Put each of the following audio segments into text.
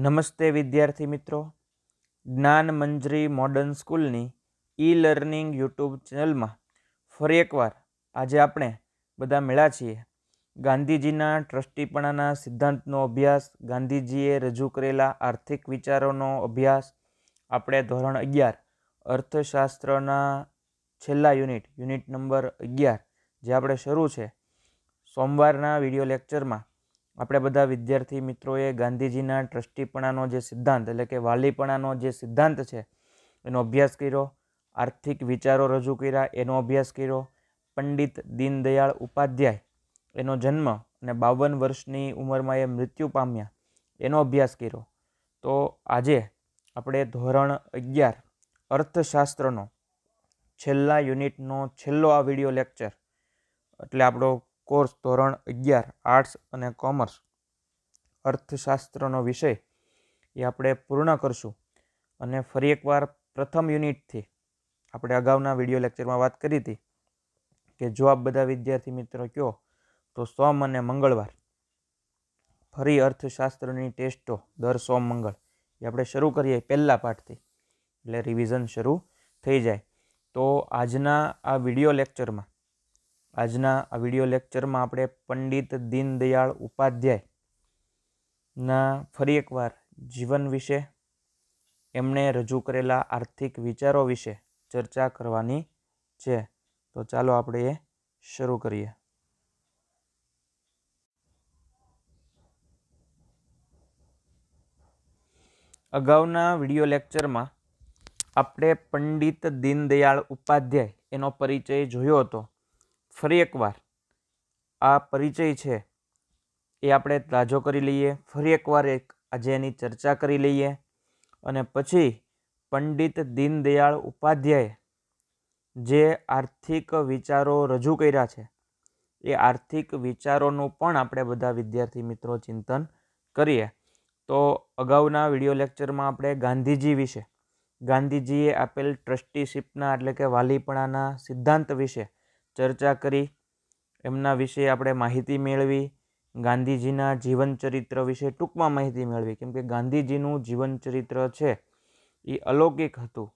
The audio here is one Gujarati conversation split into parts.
નમસ્તે વિદ્યાર્થી મિત્રો જ્ઞાન મંજરી મોડર્ન સ્કૂલની ઈ લર્નિંગ યુટ્યુબ ચેનલમાં ફરી એકવાર આજે આપણે બધા મેળા છીએ ગાંધીજીના ટ્રસ્ટીપણાના સિદ્ધાંતનો અભ્યાસ ગાંધીજીએ રજૂ કરેલા આર્થિક વિચારોનો અભ્યાસ આપણે ધોરણ અગિયાર અર્થશાસ્ત્રના છેલ્લા યુનિટ યુનિટ નંબર અગિયાર જે આપણે શરૂ છે સોમવારના વિડીયો લેક્ચરમાં આપણે બધા વિદ્યાર્થી મિત્રોએ ગાંધીજીના ટ્રસ્ટીપણાનો જે સિદ્ધાંત એટલે કે વાલીપણાનો જે સિદ્ધાંત છે એનો અભ્યાસ કર્યો આર્થિક વિચારો રજૂ કર્યા એનો અભ્યાસ કર્યો પંડિત દીનદયાળ ઉપાધ્યાય એનો જન્મ અને બાવન વર્ષની ઉંમરમાં એ મૃત્યુ પામ્યા એનો અભ્યાસ કર્યો તો આજે આપણે ધોરણ અગિયાર અર્થશાસ્ત્રનો છેલ્લા યુનિટનો છેલ્લો આ વિડિયો લેક્ચર એટલે આપણો કોર્સ ધોરણ અગિયાર આર્ટ્સ અને કોમર્સ અર્થશાસ્ત્રનો વિષય એ આપણે પૂર્ણ કરશું અને ફરી એકવાર પ્રથમ યુનિટથી આપણે અગાઉના વિડીયો લેક્ચરમાં વાત કરી હતી કે જો આપ બધા વિદ્યાર્થી મિત્રો કહો તો સોમ અને મંગળવાર ફરી અર્થશાસ્ત્રની ટેસ્ટો દર સોમ મંગળ એ આપણે શરૂ કરીએ પહેલાં પાઠથી એટલે રિવિઝન શરૂ થઈ જાય તો આજના આ વિડિયો લેક્ચરમાં આજના આ વિડિયો લેક્ચરમાં આપણે પંડિત દીનદયાળ ઉપાધ્યાયના ફરી એકવાર જીવન વિશે એમણે રજૂ કરેલા આર્થિક વિચારો વિશે ચર્ચા કરવાની છે તો ચાલો આપણે એ શરૂ કરીએ અગાઉના વિડિયો લેક્ચરમાં આપણે પંડિત દીનદયાળ ઉપાધ્યાય એનો પરિચય જોયો હતો ફરી એકવાર આ પરિચય છે એ આપણે તાજો કરી લઈએ ફરી એકવાર એક આજે એની ચર્ચા કરી લઈએ અને પછી પંડિત દીનદયાળ ઉપાધ્યાય જે આર્થિક વિચારો રજૂ કર્યા છે એ આર્થિક વિચારોનું પણ આપણે બધા વિદ્યાર્થી મિત્રો ચિંતન કરીએ તો અગાઉના વિડીયો લેક્ચરમાં આપણે ગાંધીજી વિશે ગાંધીજીએ આપેલ ટ્રસ્ટીશીપના એટલે કે વાલીપણાના સિદ્ધાંત વિશે ચર્ચા કરી એમના વિશે આપણે માહિતી મેળવી ગાંધીજીના જીવન ચરિત્ર વિશે ટૂંકમાં માહિતી મેળવી કેમ કે ગાંધીજીનું જીવન ચરિત્ર છે એ અલૌકિક હતું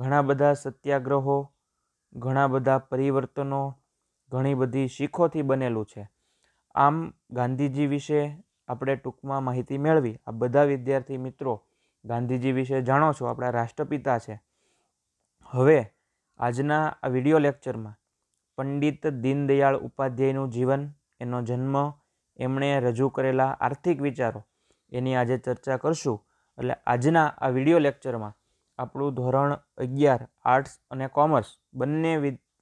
ઘણા બધા સત્યાગ્રહો ઘણા બધા પરિવર્તનો ઘણી બધી શીખોથી બનેલું છે આમ ગાંધીજી વિશે આપણે ટૂંકમાં માહિતી મેળવી આ બધા વિદ્યાર્થી મિત્રો ગાંધીજી વિશે જાણો છો આપણા રાષ્ટ્રપિતા છે હવે આજના આ વિડીયો લેક્ચરમાં પંડિત દીનદયાળ ઉપાધ્યાયનું જીવન એનો જન્મ એમણે રજૂ કરેલા આર્થિક વિચારો એની આજે ચર્ચા કરશું એટલે આજના આ વિડિયો લેક્ચરમાં આપણું ધોરણ અગિયાર આર્ટ્સ અને કોમર્સ બંને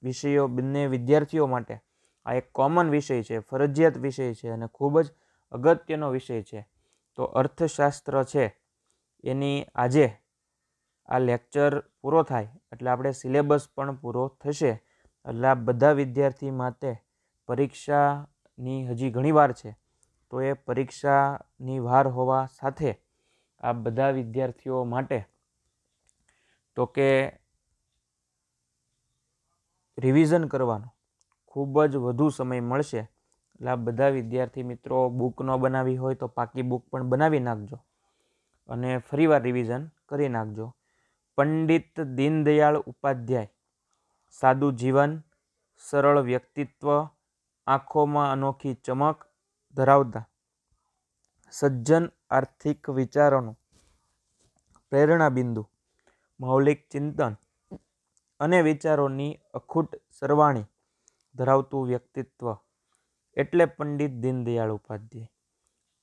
વિષયો બંને વિદ્યાર્થીઓ માટે આ એક કોમન વિષય છે ફરજિયાત વિષય છે અને ખૂબ જ અગત્યનો વિષય છે તો અર્થશાસ્ત્ર છે એની આજે આ લેક્ચર પૂરો થાય એટલે આપણે સિલેબસ પણ પૂરો થશે એટલે આ બધા વિદ્યાર્થી માટે પરીક્ષાની હજી ઘણી વાર છે તો એ પરીક્ષાની વાર હોવા સાથે આ બધા વિદ્યાર્થીઓ માટે તો કે રિવિઝન કરવાનો ખૂબ જ વધુ સમય મળશે એટલે આ બધા વિદ્યાર્થી મિત્રો બુક ન બનાવી હોય તો પાકી બુક પણ બનાવી નાખજો અને ફરીવાર રિવિઝન કરી નાખજો પંડિત દીનદયાળ ઉપાધ્યાય સાદું જીવન સરળ વ્યક્તિત્વ આંખોમાં અનોખી ચમક ધરાવતા સજ્જન આર્થિક વિચારોનું પ્રેરણાબિંદુ મૌલિક ચિંતન અને વિચારોની અખૂટ સરવાણી ધરાવતું વ્યક્તિત્વ એટલે પંડિત દીનદયાળ ઉપાધ્યાય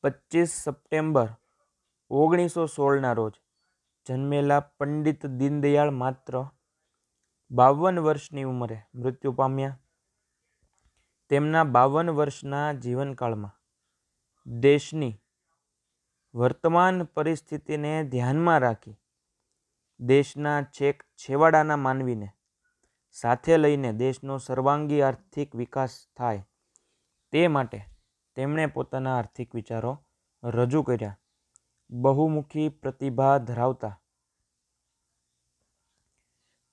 પચીસ સપ્ટેમ્બર ઓગણીસો સોળના રોજ જન્મેલા પંડિત દીનદયાળ માત્ર બાવન વર્ષની ઉંમરે મૃત્યુ પામ્યા તેમના બાવન વર્ષના જીવનકાળમાં દેશની વર્તમાન પરિસ્થિતિને ધ્યાનમાં રાખી દેશના છેક છેવાડાના માનવીને સાથે લઈને દેશનો સર્વાંગી આર્થિક વિકાસ થાય તે માટે તેમણે પોતાના આર્થિક વિચારો રજૂ કર્યા બહુમુખી પ્રતિભા ધરાવતા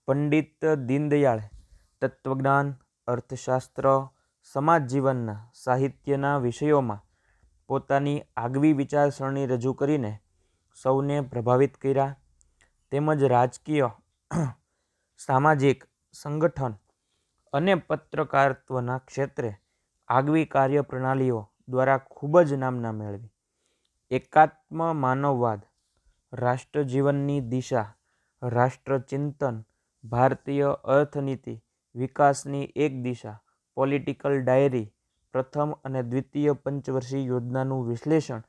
પંડિત દીનદયાળ તત્વજ્ઞાન અર્થશાસ્ત્ર સમાજ જીવનના સાહિત્યના વિષયોમાં પોતાની આગવી વિચારસરણી રજૂ કરીને સૌને પ્રભાવિત કર્યા તેમજ રાજકીય સામાજિક સંગઠન અને પત્રકારત્વના ક્ષેત્રે આગવી કાર્યપ્રણાલીઓ દ્વારા ખૂબ જ નામના મેળવી એકાત્મ માનવવાદ રાષ્ટ્રજીવનની દિશા રાષ્ટ્રચિંતન ભારતીય અર્થનીતિ વિકાસની એક દિશા પોલિટિકલ ડાયરી પ્રથમ અને દ્વિતીય પંચવર્ષીય યોજનાનું વિશ્લેષણ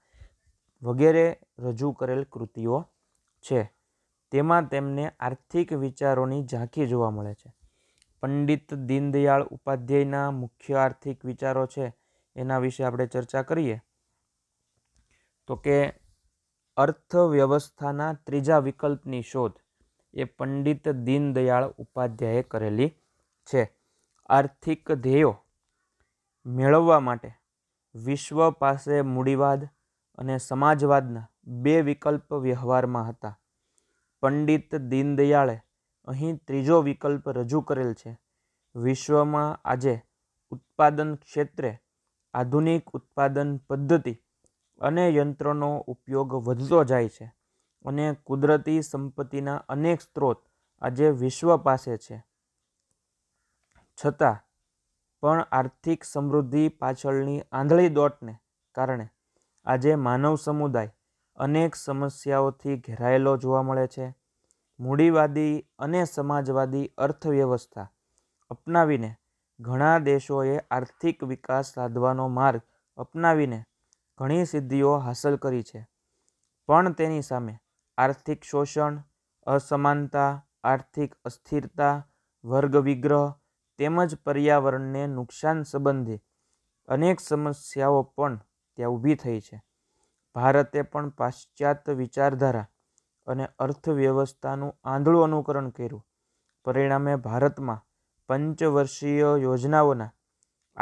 વગેરે રજૂ કરેલ કૃતિઓ છે તેમાં તેમને આર્થિક વિચારોની ઝાંખી જોવા મળે છે પંડિત દીનદયાળ ઉપાધ્યાયના મુખ્ય આર્થિક વિચારો છે એના વિશે આપણે ચર્ચા કરીએ તો કે અર્થવ્યવસ્થાના ત્રીજા વિકલ્પની શોધ એ પંડિત દીનદયાળ ઉપાધ્યાયે કરેલી છે આર્થિક ધ્યેયો મેળવવા માટે વિશ્વ પાસે મૂડીવાદ અને સમાજવાદના બે વિકલ્પ વ્યવહારમાં હતા પંડિત દીનદયાળે અહીં ત્રીજો વિકલ્પ રજૂ કરેલ છે વિશ્વમાં આજે ઉત્પાદન ક્ષેત્રે આધુનિક ઉત્પાદન પદ્ધતિ અને યંત્રોનો ઉપયોગ વધતો જાય છે અને કુદરતી સંપત્તિના અનેક સ્ત્રોત આજે વિશ્વ પાસે છે છતાં પણ આર્થિક સમૃદ્ધિ પાછળની આંધળી દોટને કારણે આજે માનવ સમુદાય અનેક સમસ્યાઓથી ઘેરાયેલો જોવા મળે છે મૂડીવાદી અને સમાજવાદી અર્થવ્યવસ્થા અપનાવીને ઘણા દેશોએ આર્થિક વિકાસ સાધવાનો માર્ગ અપનાવીને ઘણી સિદ્ધિઓ હાંસલ કરી છે પણ તેની સામે આર્થિક શોષણ અસમાનતા આર્થિક અસ્થિરતા વર્ગ વિગ્રહ તેમજ પર્યાવરણને નુકસાન સંબંધે અનેક સમસ્યાઓ પણ ત્યાં ઊભી થઈ છે ભારતે પણ પાશ્ચાત્ય વિચારધારા અને અર્થવ્યવસ્થાનું આંધળું અનુકરણ કર્યું પરિણામે ભારતમાં પંચવર્ષીય યોજનાઓના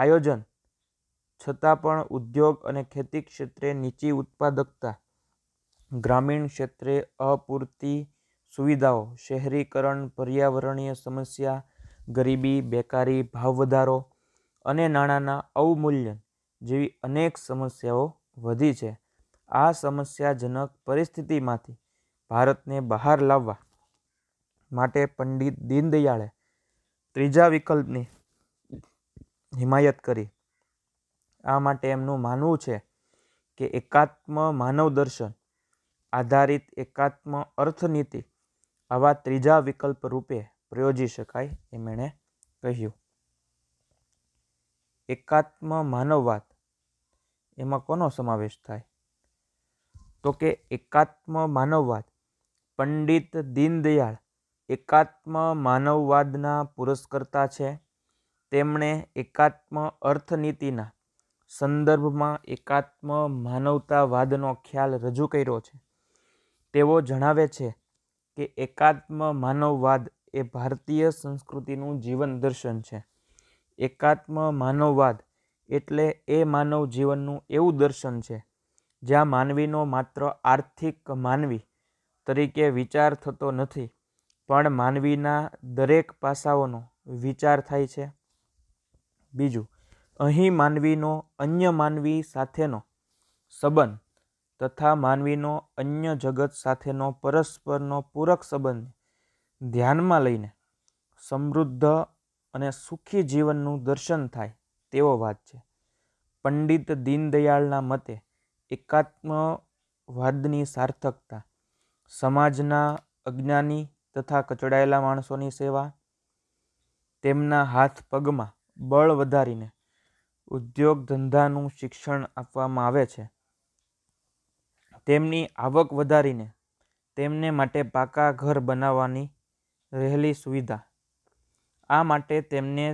આયોજન છતાં પણ ઉદ્યોગ અને ખેતી ક્ષેત્રે નીચી ઉત્પાદકતા ગ્રામીણ ક્ષેત્રે અપૂરતી સુવિધાઓ શહેરીકરણ પર્યાવરણીય સમસ્યા ગરીબી બેકારી ભાવ વધારો અને નાણાંના અવમૂલ્યન જેવી અનેક સમસ્યાઓ વધી છે આ સમસ્યાજનક પરિસ્થિતિમાંથી ભારતને બહાર લાવવા માટે પંડિત દીનદયાળે ત્રીજા વિકલ્પની હિમાયત કરી આ માટે એમનું માનવું છે કે એકાત્મ માનવ દર્શન આધારિત એકાત્મ અર્થનીતિ આવા ત્રીજા વિકલ્પ રૂપે પ્રયોજી શકાય એમ એણે કહ્યું એકાત્મ માનવવાદ એમાં કોનો સમાવેશ થાય તો કે એકાત્મ માનવવાદ પંડિત દીનદયાળ એકાત્મ માનવવાદના પુરસ્કર્તા છે તેમણે એકાત્મ અર્થનીતિના સંદર્ભમાં એકાત્મ માનવતાવાદનો ખ્યાલ રજૂ કર્યો છે તેઓ જણાવે છે કે એકાત્મ માનવવાદ એ ભારતીય સંસ્કૃતિનું જીવન દર્શન છે એકાત્મ માનવવાદ એટલે એ માનવ જીવનનું એવું દર્શન છે જ્યાં માનવીનો માત્ર આર્થિક માનવી તરીકે વિચાર થતો નથી પણ માનવીના દરેક પાસાઓનો વિચાર થાય છે બીજું અહીં માનવીનો અન્ય માનવી સાથેનો સંબંધ તથા માનવીનો અન્ય જગત સાથેનો પરસ્પરનો પૂરક સંબંધ ધ્યાનમાં લઈને સમૃદ્ધ અને સુખી જીવનનું દર્શન થાય તેવો વાત છે પંડિત દીનદયાળના મતે એકાત્મવાદની સાર્થકતા સમાજના અજ્ઞાની તથા કચડાયેલા માણસોની સેવા તેમના હાથ પગમાં બળ વધારીને ઉદ્યોગ ધંધાનું શિક્ષણ આપવામાં આવે છે તેમની આવક વધારીને તેમને માટે પાકા ઘર બનાવવાની રહેલી સુવિધા આ માટે તેમને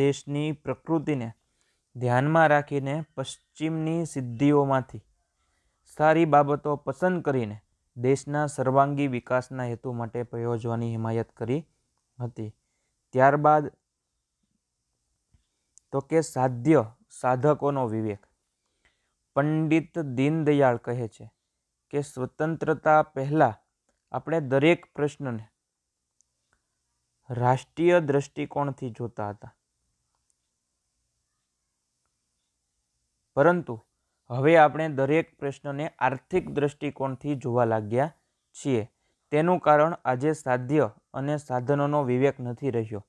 દેશની પ્રકૃતિને ધ્યાનમાં રાખીને પશ્ચિમની સિદ્ધિઓમાંથી સારી બાબતો પસંદ કરીને દેશના સર્વાંગી વિકાસના હેતુ માટે પ્રયોજવાની હિમાયત કરી હતી ત્યારબાદ તો કે સાધ્ય સાધકોનો વિવેક પંડિત દીનદયાળ કહે છે કે સ્વતંત્રતા પહેલાં આપણે દરેક પ્રશ્નને રાષ્ટ્રીય દ્રષ્ટિકોણથી જોતા હતા પરંતુ હવે આપણે દરેક પ્રશ્નને આર્થિક દ્રષ્ટિકોણથી જોવા લાગ્યા છીએ તેનું કારણ આજે સાધ્ય અને સાધનોનો વિવેક નથી રહ્યો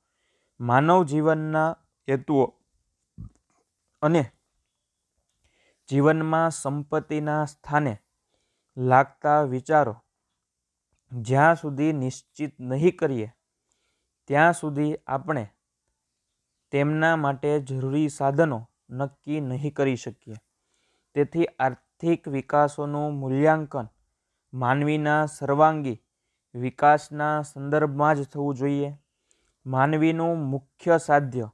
માનવ જીવનના હેતુઓ અને જીવનમાં સંપત્તિના સ્થાને લાગતા વિચારો જ્યાં સુધી નિશ્ચિત નહીં કરીએ ત્યાં સુધી આપણે તેમના માટે જરૂરી સાધનો નક્કી નહીં કરી શકીએ તેથી આર્થિક વિકાસોનું મૂલ્યાંકન માનવીના સર્વાંગી વિકાસના સંદર્ભમાં જ થવું જોઈએ માનવીનું મુખ્ય સાધ્ય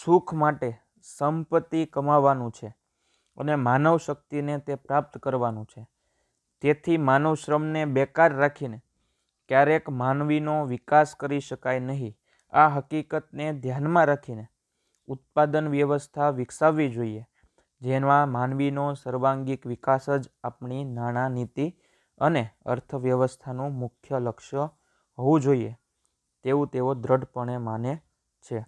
સુખ માટે સંપત્તિ કમાવાનું છે અને માનવ શક્તિને તે પ્રાપ્ત કરવાનું છે તેથી માનવ શ્રમને બેકાર રાખીને ક્યારેક માનવીનો વિકાસ કરી શકાય નહીં આ હકીકતને ધ્યાનમાં રાખીને ઉત્પાદન વ્યવસ્થા વિકસાવવી જોઈએ જેમાં માનવીનો સર્વાંગીક વિકાસ જ આપણી નાણાં નીતિ અને અર્થવ્યવસ્થાનું મુખ્ય લક્ષ્ય હોવું જોઈએ તેવું તેઓ દ્રઢપણે માને છે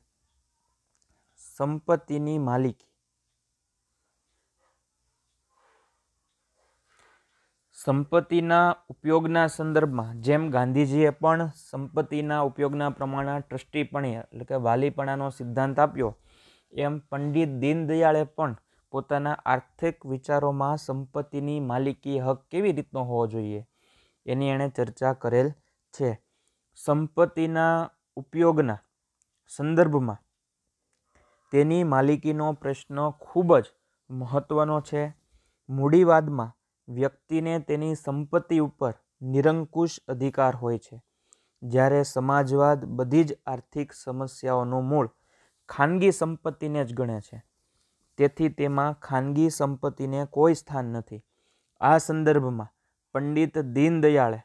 સંપત્તિની માલિકી સંપત્તિના ઉપયોગના સંદર્ભમાં જેમ ગાંધીજીએ પણ સંપત્તિના ઉપયોગના પ્રમાણે ટ્રસ્ટીપણી એટલે કે વાલીપણાનો સિદ્ધાંત આપ્યો એમ પંડિત દીનદયાળે પણ પોતાના આર્થિક વિચારોમાં સંપત્તિની માલિકી હક કેવી રીતનો હોવો જોઈએ એની એણે ચર્ચા કરેલ છે સંપત્તિના ઉપયોગના સંદર્ભમાં તેની માલિકીનો પ્રશ્ન ખૂબ જ મહત્ત્વનો છે મૂડીવાદમાં વ્યક્તિને તેની સંપત્તિ ઉપર નિરંકુશ અધિકાર હોય છે જ્યારે સમાજવાદ બધી જ આર્થિક સમસ્યાઓનું મૂળ ખાનગી સંપત્તિને જ ગણે છે તેથી તેમાં ખાનગી સંપત્તિને કોઈ સ્થાન નથી આ સંદર્ભમાં પંડિત દીનદયાળે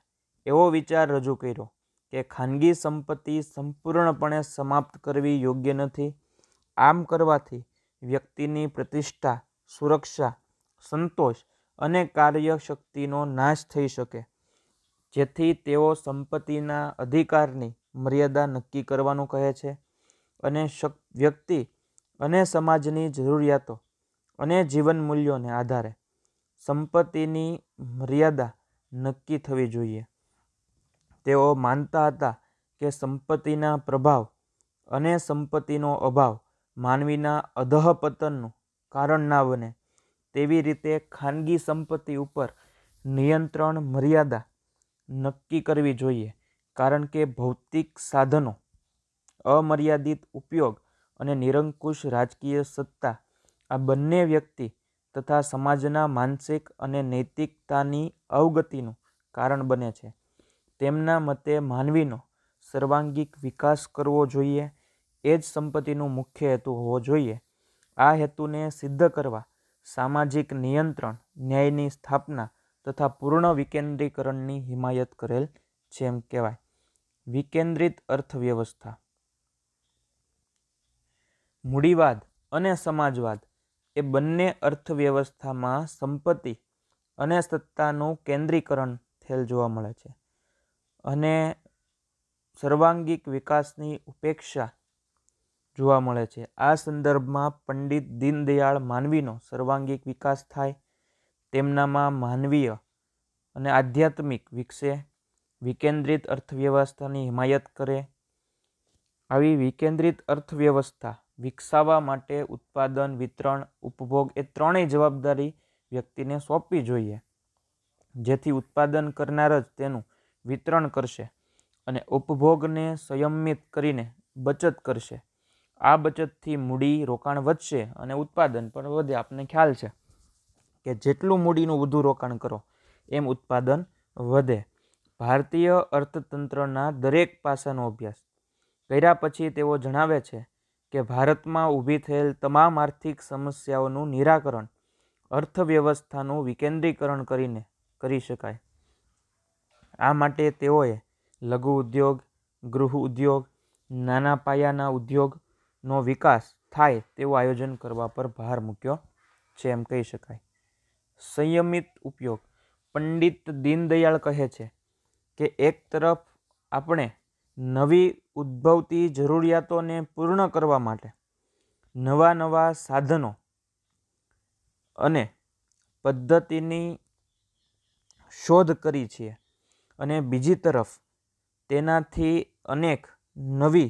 એવો વિચાર રજૂ કર્યો કે ખાનગી સંપત્તિ સંપૂર્ણપણે સમાપ્ત કરવી યોગ્ય નથી આમ કરવાથી વ્યક્તિની પ્રતિષ્ઠા સુરક્ષા સંતોષ અને કાર્યશક્તિનો નાશ થઈ શકે જેથી તેઓ સંપત્તિના અધિકારની મર્યાદા નક્કી કરવાનું કહે છે અને વ્યક્તિ અને સમાજની જરૂરિયાતો અને જીવન મૂલ્યોને આધારે સંપત્તિની મર્યાદા નક્કી થવી જોઈએ તેઓ માનતા હતા કે સંપત્તિના પ્રભાવ અને સંપત્તિનો અભાવ માનવીના અધઃપતનનું કારણ ના બને તેવી રીતે ખાનગી સંપત્તિ ઉપર નિયંત્રણ મર્યાદા નક્કી કરવી જોઈએ કારણ કે ભૌતિક સાધનો અમર્યાદિત ઉપયોગ અને નિરંકુશ રાજકીય સત્તા આ બંને વ્યક્તિ તથા સમાજના માનસિક અને નૈતિકતાની અવગતિનું કારણ બને છે તેમના મતે માનવીનો સર્વાંગિક વિકાસ કરવો જોઈએ એ જ સંપત્તિનું મુખ્ય હેતુ હોવો જોઈએ આ હેતુને સિદ્ધ કરવા સામાજિક નિયંત્રણ ન્યાયની સ્થાપના તથા પૂર્ણ વિકેન્દ્રીકરણની હિમાયત કરેલ છે એમ કહેવાય વિકેન્દ્રિત અર્થવ્યવસ્થા મૂડીવાદ અને સમાજવાદ એ બંને અર્થવ્યવસ્થામાં સંપત્તિ અને સત્તાનું કેન્દ્રીકરણ થયેલ જોવા મળે છે અને સર્વાંગિક વિકાસની ઉપેક્ષા જોવા મળે છે આ સંદર્ભમાં પંડિત દીનદયાળ માનવીનો સર્વાંગીક વિકાસ થાય તેમનામાં માનવીય અને આધ્યાત્મિક વિકસે વિકેન્દ્રિત અર્થવ્યવસ્થાની હિમાયત કરે આવી વિકેન્દ્રિત અર્થવ્યવસ્થા વિકસાવવા માટે ઉત્પાદન વિતરણ ઉપભોગ એ ત્રણેય જવાબદારી વ્યક્તિને સોંપવી જોઈએ જેથી ઉત્પાદન કરનાર જ તેનું વિતરણ કરશે અને ઉપભોગને સંયમિત કરીને બચત કરશે આ બચતથી મૂડી રોકાણ વધશે અને ઉત્પાદન પણ વધે આપને ખ્યાલ છે કે જેટલું મૂડીનું વધુ રોકાણ કરો એમ ઉત્પાદન વધે ભારતીય અર્થતંત્રના દરેક પાસાનો અભ્યાસ કર્યા પછી તેઓ જણાવે છે કે ભારતમાં ઊભી થયેલ તમામ આર્થિક સમસ્યાઓનું નિરાકરણ અર્થવ્યવસ્થાનું વિકેન્દ્રીકરણ કરીને કરી શકાય આ માટે તેઓએ લઘુ ઉદ્યોગ ગૃહ ઉદ્યોગ નાના પાયાના ઉદ્યોગ નો વિકાસ થાય તેવું આયોજન કરવા પર ભાર મૂક્યો છે એમ કહી શકાય સંયમિત ઉપયોગ પંડિત દીનદયાળ કહે છે કે એક તરફ આપણે નવી ઉદ્ભવતી જરૂરિયાતોને પૂર્ણ કરવા માટે નવા નવા સાધનો અને પદ્ધતિની શોધ કરી છીએ અને બીજી તરફ તેનાથી અનેક નવી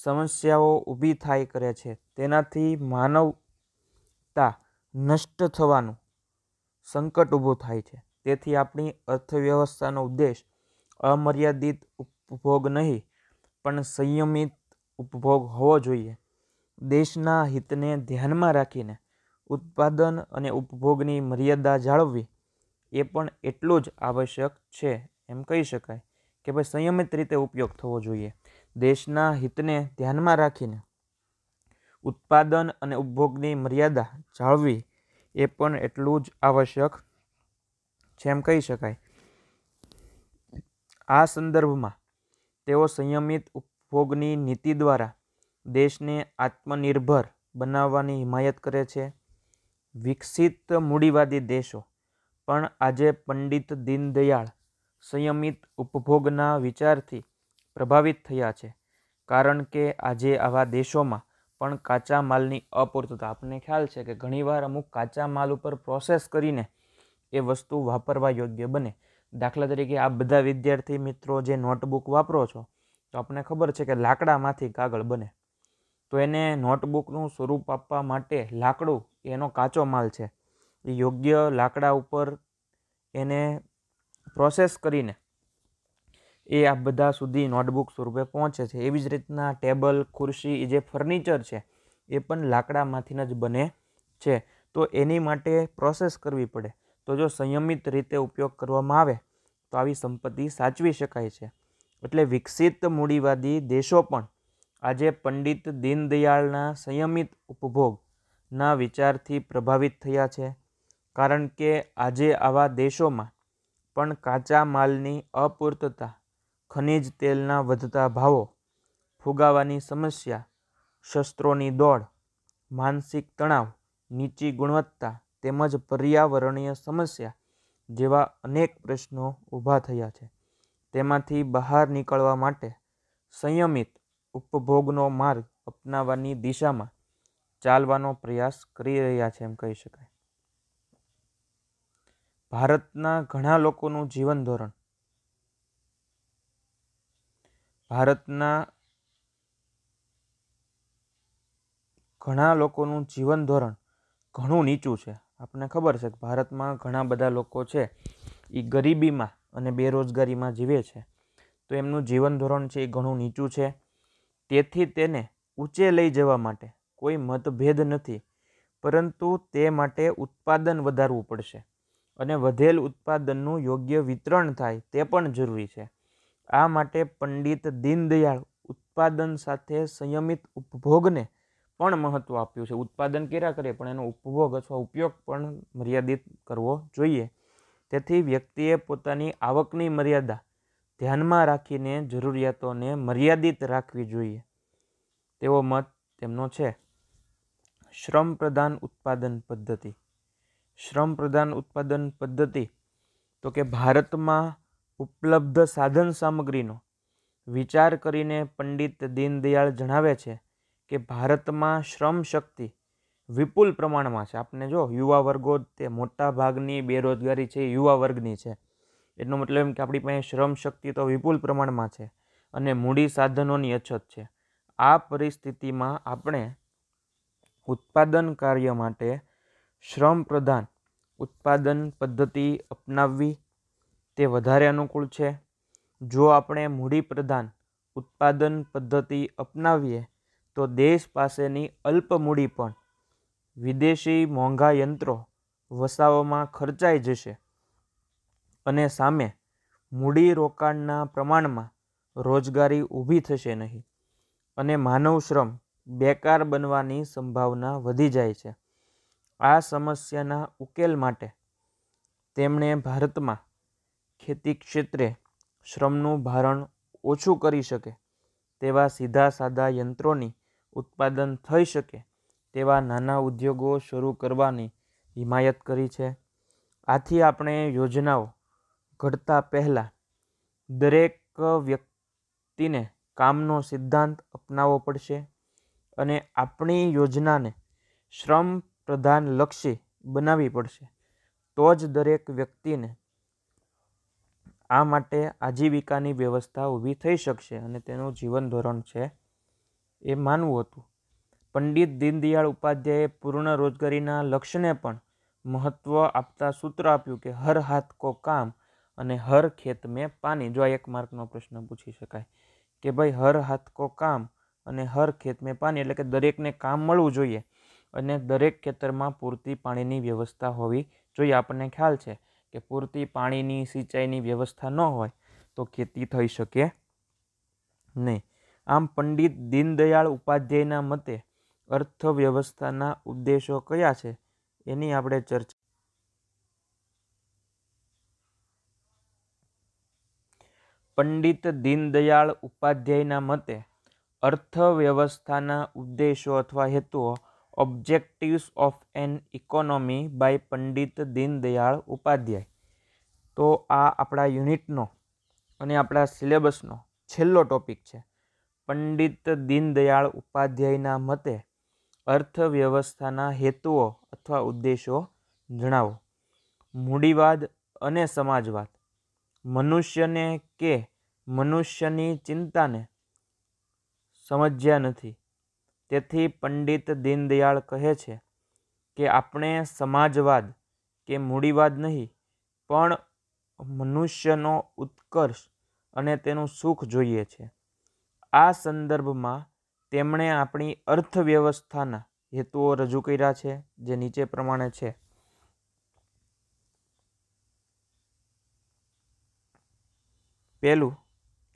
સમસ્યાઓ ઊભી થાય કરે છે તેનાથી માનવતા નષ્ટ થવાનું સંકટ ઊભું થાય છે તેથી આપણી અર્થવ્યવસ્થાનો ઉદ્દેશ અમર્યાદિત ઉપભોગ નહીં પણ સંયમિત ઉપભોગ હોવો જોઈએ દેશના હિતને ધ્યાનમાં રાખીને ઉત્પાદન અને ઉપભોગની મર્યાદા જાળવવી એ પણ એટલું જ આવશ્યક છે એમ કહી શકાય કે ભાઈ સંયમિત રીતે ઉપયોગ થવો જોઈએ દેશના હિતને ધ્યાનમાં રાખીને ઉત્પાદન અને ઉપભોગની મર્યાદા જાળવી એ પણ એટલું જ આવશ્યક છે એમ કહી શકાય આ સંદર્ભમાં તેઓ સંયમિત ઉપભોગની નીતિ દ્વારા દેશને આત્મનિર્ભર બનાવવાની હિમાયત કરે છે વિકસિત મૂડીવાદી દેશો પણ આજે પંડિત દીનદયાળ સંયમિત ઉપભોગના વિચારથી પ્રભાવિત થયા છે કારણ કે આજે આવા દેશોમાં પણ કાચા માલની અપૂર્તતા આપણને ખ્યાલ છે કે ઘણીવાર અમુક કાચા માલ ઉપર પ્રોસેસ કરીને એ વસ્તુ વાપરવા યોગ્ય બને દાખલા તરીકે આ બધા વિદ્યાર્થી મિત્રો જે નોટબુક વાપરો છો તો આપણને ખબર છે કે લાકડામાંથી કાગળ બને તો એને નોટબુકનું સ્વરૂપ આપવા માટે લાકડું એનો કાચો માલ છે એ યોગ્ય લાકડા ઉપર એને પ્રોસેસ કરીને એ આ બધા સુધી નોટબુક સ્વરૂપે પહોંચે છે એવી જ રીતના ટેબલ ખુરશી જે ફર્નિચર છે એ પણ લાકડામાંથી જ બને છે તો એની માટે પ્રોસેસ કરવી પડે તો જો સંયમિત રીતે ઉપયોગ કરવામાં આવે તો આવી સંપત્તિ સાચવી શકાય છે એટલે વિકસિત મૂડીવાદી દેશો પણ આજે પંડિત દીનદયાળના સંયમિત ઉપભોગના વિચારથી પ્રભાવિત થયા છે કારણ કે આજે આવા દેશોમાં પણ કાચા માલની અપૂર્તતા ખનીજ તેલના વધતા ભાવો ફુગાવાની સમસ્યા શસ્ત્રોની દોડ માનસિક તણાવ નીચી ગુણવત્તા તેમજ પર્યાવરણીય સમસ્યા જેવા અનેક પ્રશ્નો ઊભા થયા છે તેમાંથી બહાર નીકળવા માટે સંયમિત ઉપભોગનો માર્ગ અપનાવવાની દિશામાં ચાલવાનો પ્રયાસ કરી રહ્યા છે એમ કહી શકાય ભારતના ઘણા લોકોનું જીવન ધોરણ ભારતના ઘણા લોકોનું જીવન ધોરણ ઘણું નીચું છે આપણને ખબર છે કે ભારતમાં ઘણા બધા લોકો છે એ ગરીબીમાં અને બેરોજગારીમાં જીવે છે તો એમનું જીવન ધોરણ છે એ ઘણું નીચું છે તેથી તેને ઊંચે લઈ જવા માટે કોઈ મતભેદ નથી પરંતુ તે માટે ઉત્પાદન વધારવું પડશે અને વધેલ ઉત્પાદનનું યોગ્ય વિતરણ થાય તે પણ જરૂરી છે આ માટે પંડિત દીનદયાળ ઉત્પાદન સાથે સંયમિત ઉપભોગને પણ મહત્ત્વ આપ્યું છે ઉત્પાદન કર્યા કરે પણ એનો ઉપભોગ અથવા ઉપયોગ પણ મર્યાદિત કરવો જોઈએ તેથી વ્યક્તિએ પોતાની આવકની મર્યાદા ધ્યાનમાં રાખીને જરૂરિયાતોને મર્યાદિત રાખવી જોઈએ તેવો મત તેમનો છે શ્રમ પ્રધાન ઉત્પાદન પદ્ધતિ શ્રમ પ્રધાન ઉત્પાદન પદ્ધતિ તો કે ભારતમાં ઉપલબ્ધ સાધન સામગ્રીનો વિચાર કરીને પંડિત દીનદયાળ જણાવે છે કે ભારતમાં શ્રમ શક્તિ વિપુલ પ્રમાણમાં છે આપણે જો યુવા વર્ગો તે મોટા ભાગની બેરોજગારી છે યુવા વર્ગની છે એનો મતલબ એમ કે આપણી પાસે શ્રમ શક્તિ તો વિપુલ પ્રમાણમાં છે અને મૂડી સાધનોની અછત છે આ પરિસ્થિતિમાં આપણે ઉત્પાદન કાર્ય માટે શ્રમ પ્રધાન ઉત્પાદન પદ્ધતિ અપનાવવી તે વધારે અનુકૂળ છે જો આપણે મૂડીપ્રધાન ઉત્પાદન પદ્ધતિ અપનાવીએ તો દેશ પાસેની અલ્પ મૂડી પણ વિદેશી મોંઘા યંત્રો વસાવવામાં ખર્ચાઈ જશે અને સામે મૂડી રોકાણના પ્રમાણમાં રોજગારી ઊભી થશે નહીં અને માનવ શ્રમ બેકાર બનવાની સંભાવના વધી જાય છે આ સમસ્યાના ઉકેલ માટે તેમણે ભારતમાં ખેતી ક્ષેત્રે શ્રમનું ભારણ ઓછું કરી શકે તેવા સીધા સાદા યંત્રોની ઉત્પાદન થઈ શકે તેવા નાના ઉદ્યોગો શરૂ કરવાની હિમાયત કરી છે આથી આપણે યોજનાઓ ઘડતા પહેલાં દરેક વ્યક્તિને કામનો સિદ્ધાંત અપનાવવો પડશે અને આપણી યોજનાને શ્રમ પ્રધાન લક્ષી બનાવવી પડશે તો જ દરેક વ્યક્તિને આ માટે આજીવિકાની વ્યવસ્થા ઊભી થઈ શકશે અને તેનું જીવન ધોરણ છે એ માનવું હતું પંડિત દીનદયાળ ઉપાધ્યાયે પૂર્ણ રોજગારીના લક્ષ્યને પણ મહત્ત્વ આપતા સૂત્ર આપ્યું કે હર હાથ કો કામ અને હર ખેત મેં પાણી જો આ એક માર્કનો પ્રશ્ન પૂછી શકાય કે ભાઈ હર હાથ કો કામ અને હર ખેત મેં પાણી એટલે કે દરેકને કામ મળવું જોઈએ અને દરેક ખેતરમાં પૂરતી પાણીની વ્યવસ્થા હોવી જોઈએ આપણને ખ્યાલ છે કે પૂરતી પાણીની સિંચાઈની વ્યવસ્થા ન હોય તો ખેતી થઈ શકે નહીં આમ પંડિત દીનદયાળ ઉપાધ્યાયના મતે અર્થવ્યવસ્થાના ઉદ્દેશો કયા છે એની આપણે ચર્ચા પંડિત દીનદયાળ ઉપાધ્યાયના મતે અર્થવ્યવસ્થાના ઉદ્દેશો અથવા હેતુઓ objectives of an economy by Pandit Deendayal Upadhyay તો આ આપણા યુનિટનો અને આપણા સિલેબસનો છેલ્લો ટોપિક છે પંડિત દીનદયાળ ઉપાધ્યાયના મતે અર્થવ્યવસ્થાના હેતુઓ અથવા ઉદ્દેશો જણાવો મૂડીવાદ અને સમાજવાદ મનુષ્યને કે મનુષ્યની ચિંતાને સમજ્યા નથી તેથી પંડિત દીનદયાળ કહે છે કે આપણે સમાજવાદ કે મૂડીવાદ નહીં પણ મનુષ્યનો ઉત્કર્ષ અને તેનું સુખ જોઈએ છે આ સંદર્ભમાં તેમણે આપણી અર્થવ્યવસ્થાના હેતુઓ રજૂ કર્યા છે જે નીચે પ્રમાણે છે પહેલું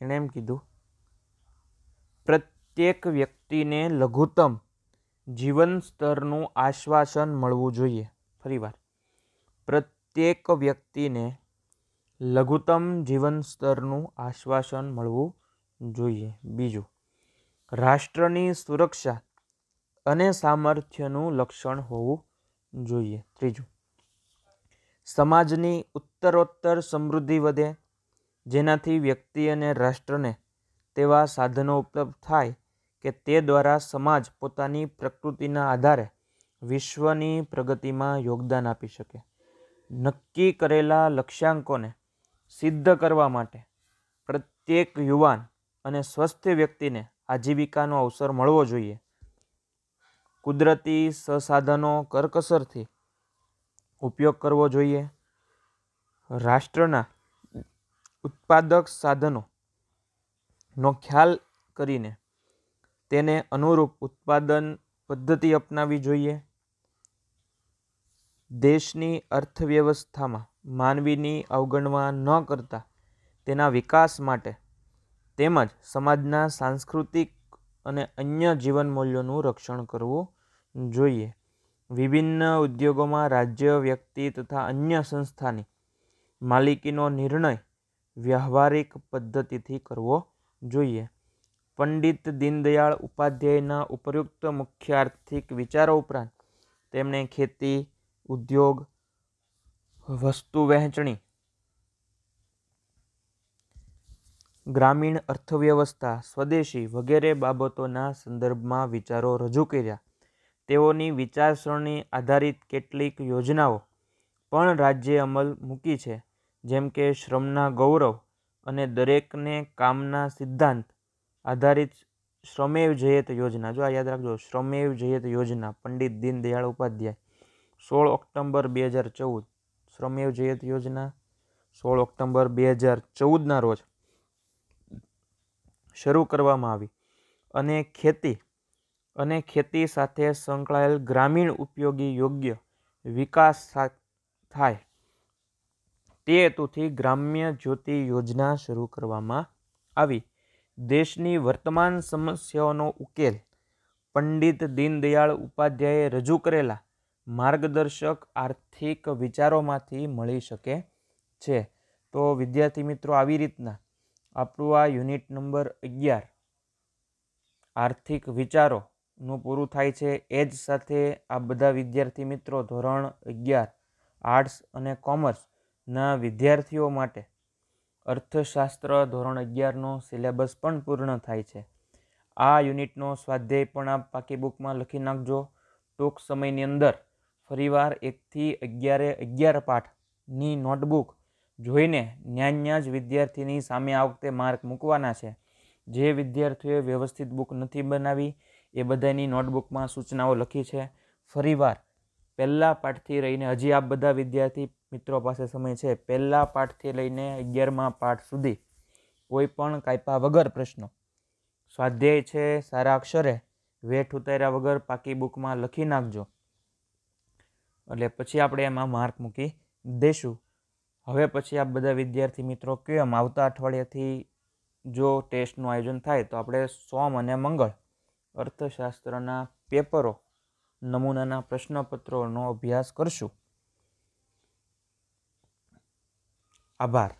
એણે એમ કીધું પ્રત્યે પ્રત્યેક વ્યક્તિને લઘુત્તમ જીવન સ્તરનું આશ્વાસન મળવું જોઈએ ફરીવાર પ્રત્યેક વ્યક્તિને લઘુત્તમ જીવન સ્તરનું આશ્વાસન મળવું જોઈએ બીજું રાષ્ટ્રની સુરક્ષા અને સામર્થ્યનું લક્ષણ હોવું જોઈએ ત્રીજું સમાજની ઉત્તરોત્તર સમૃદ્ધિ વધે જેનાથી વ્યક્તિ અને રાષ્ટ્રને તેવા સાધનો ઉપલબ્ધ થાય કે તે દ્વારા સમાજ પોતાની પ્રકૃતિના આધારે વિશ્વની પ્રગતિમાં યોગદાન આપી શકે નક્કી કરેલા લક્ષ્યાંકોને સિદ્ધ કરવા માટે પ્રત્યેક યુવાન અને સ્વસ્થ વ્યક્તિને આજીવિકાનો અવસર મળવો જોઈએ કુદરતી સસાધનો કરકસરથી ઉપયોગ કરવો જોઈએ રાષ્ટ્રના ઉત્પાદક સાધનોનો ખ્યાલ કરીને તેને અનુરૂપ ઉત્પાદન પદ્ધતિ અપનાવવી જોઈએ દેશની અર્થવ્યવસ્થામાં માનવીની અવગણવા ન કરતા તેના વિકાસ માટે તેમજ સમાજના સાંસ્કૃતિક અને અન્ય જીવન મૂલ્યોનું રક્ષણ કરવું જોઈએ વિભિન્ન ઉદ્યોગોમાં રાજ્ય વ્યક્તિ તથા અન્ય સંસ્થાની માલિકીનો નિર્ણય વ્યવહારિક પદ્ધતિથી કરવો જોઈએ પંડિત દીનદયાળ ઉપાધ્યાયના ઉપયુક્ત મુખ્ય આર્થિક વિચારો ઉપરાંત તેમણે ખેતી ઉદ્યોગ વસ્તુ વહેંચણી ગ્રામીણ અર્થવ્યવસ્થા સ્વદેશી વગેરે બાબતોના સંદર્ભમાં વિચારો રજૂ કર્યા તેઓની વિચારસરણી આધારિત કેટલીક યોજનાઓ પણ રાજ્ય અમલ મૂકી છે જેમ કે શ્રમના ગૌરવ અને દરેકને કામના સિદ્ધાંત આધારિત શ્રમેવ જયત યોજના જો આ યાદ રાખજો શ્રમેવ જયત યોજના પંડિત દીનદયાળ ઉપાધ્યાય સોળ ઓક્ટોબર બે હજાર ચૌદ શ્રમેવ જયત યોજના સોળ ઓક્ટોબર બે હજાર ચૌદના રોજ શરૂ કરવામાં આવી અને ખેતી અને ખેતી સાથે સંકળાયેલ ગ્રામીણ ઉપયોગી યોગ્ય વિકાસ થાય તે હેતુથી ગ્રામ્ય જ્યોતિ યોજના શરૂ કરવામાં આવી દેશની વર્તમાન સમસ્યાઓનો ઉકેલ પંડિત દીનદયાળ ઉપાધ્યાયે રજૂ કરેલા માર્ગદર્શક આર્થિક વિચારોમાંથી મળી શકે છે તો વિદ્યાર્થી મિત્રો આવી રીતના આપણું આ યુનિટ નંબર અગિયાર આર્થિક વિચારોનું પૂરું થાય છે એ જ સાથે આ બધા વિદ્યાર્થી મિત્રો ધોરણ અગિયાર આર્ટ્સ અને કોમર્સના વિદ્યાર્થીઓ માટે અર્થશાસ્ત્ર ધોરણ અગિયારનો સિલેબસ પણ પૂર્ણ થાય છે આ યુનિટનો સ્વાધ્યાય પણ આપ પાકી બુકમાં લખી નાખજો ટૂંક સમયની અંદર ફરીવાર એકથી અગિયારે અગિયાર પાઠની નોટબુક જોઈને ન્યાન્યા જ વિદ્યાર્થીની સામે આ વખતે માર્ક મૂકવાના છે જે વિદ્યાર્થીઓએ વ્યવસ્થિત બુક નથી બનાવી એ બધાની નોટબુકમાં સૂચનાઓ લખી છે ફરીવાર પહેલાં પાઠથી રહીને હજી આપ બધા વિદ્યાર્થી મિત્રો પાસે સમય છે પહેલા પાઠથી લઈને અગિયારમા પાઠ સુધી કોઈ પણ કાપ્યા વગર પ્રશ્નો સ્વાધ્યાય છે સારા અક્ષરે વેઠ ઉતાર્યા વગર પાકી બુકમાં લખી નાખજો એટલે પછી આપણે એમાં માર્ક મૂકી દેશું હવે પછી આ બધા વિદ્યાર્થી મિત્રો કહો આવતા અઠવાડિયાથી જો ટેસ્ટનું આયોજન થાય તો આપણે સોમ અને મંગળ અર્થશાસ્ત્રના પેપરો નમૂનાના પ્રશ્નપત્રોનો અભ્યાસ કરશું આભાર